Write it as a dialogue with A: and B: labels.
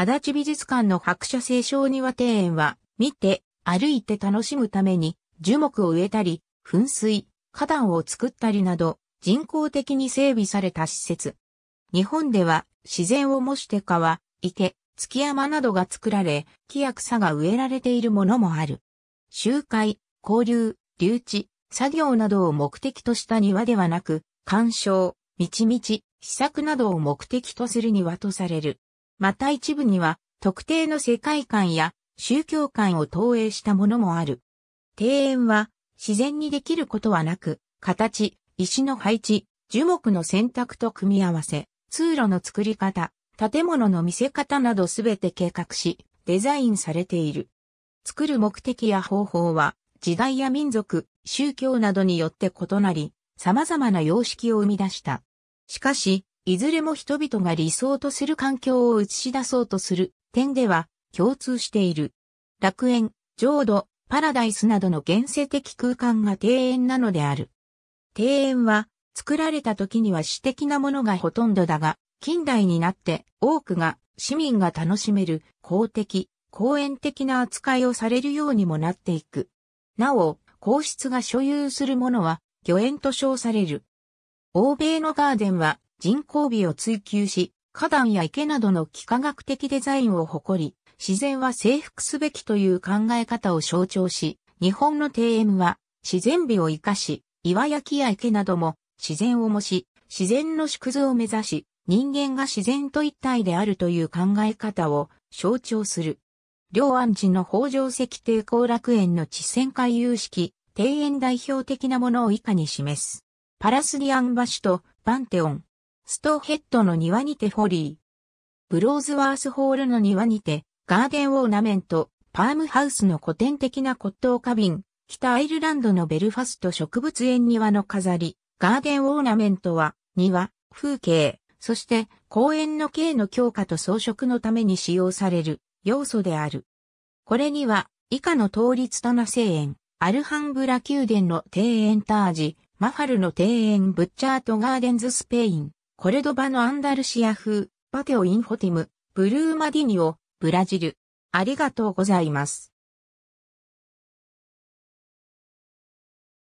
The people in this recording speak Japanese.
A: 足立美術館の白書清少庭庭園は、見て、歩いて楽しむために、樹木を植えたり、噴水、花壇を作ったりなど、人工的に整備された施設。日本では、自然を模して川、池、月山などが作られ、木や草が植えられているものもある。集会、交流、留置、作業などを目的とした庭ではなく、鑑賞、道々、施策などを目的とする庭とされる。また一部には特定の世界観や宗教観を投影したものもある。庭園は自然にできることはなく、形、石の配置、樹木の選択と組み合わせ、通路の作り方、建物の見せ方などすべて計画し、デザインされている。作る目的や方法は、時代や民族、宗教などによって異なり、様々な様式を生み出した。しかし、いずれも人々が理想とする環境を映し出そうとする点では共通している。楽園、浄土、パラダイスなどの現世的空間が庭園なのである。庭園は作られた時には私的なものがほとんどだが、近代になって多くが市民が楽しめる公的、公園的な扱いをされるようにもなっていく。なお、皇室が所有するものは、御苑と称される。欧米のガーデンは人工美を追求し、花壇や池などの幾何学的デザインを誇り、自然は征服すべきという考え方を象徴し、日本の庭園は自然美を生かし、岩焼きや池なども自然を模し、自然の縮図を目指し、人間が自然と一体であるという考え方を象徴する。両安寺の北条石帝後楽園の地線回遊式、庭園代表的なものを以下に示す。パラスリアン橋とパンテオン、ストーヘッドの庭にてホリー。ブローズワースホールの庭にて、ガーデンオーナメント、パームハウスの古典的な骨董花瓶、北アイルランドのベルファスト植物園庭の飾り、ガーデンオーナメントは、庭、風景、そして公園の形の強化と装飾のために使用される要素である。これには、以下の通りツタナ園、アルハンブラ宮殿の庭園タージ、マファルの庭園ブッチャートガーデンズスペイン、コルドバのアンダルシア風、パテオインフォティム、ブルーマディニオ、ブラジル。ありがとうございます。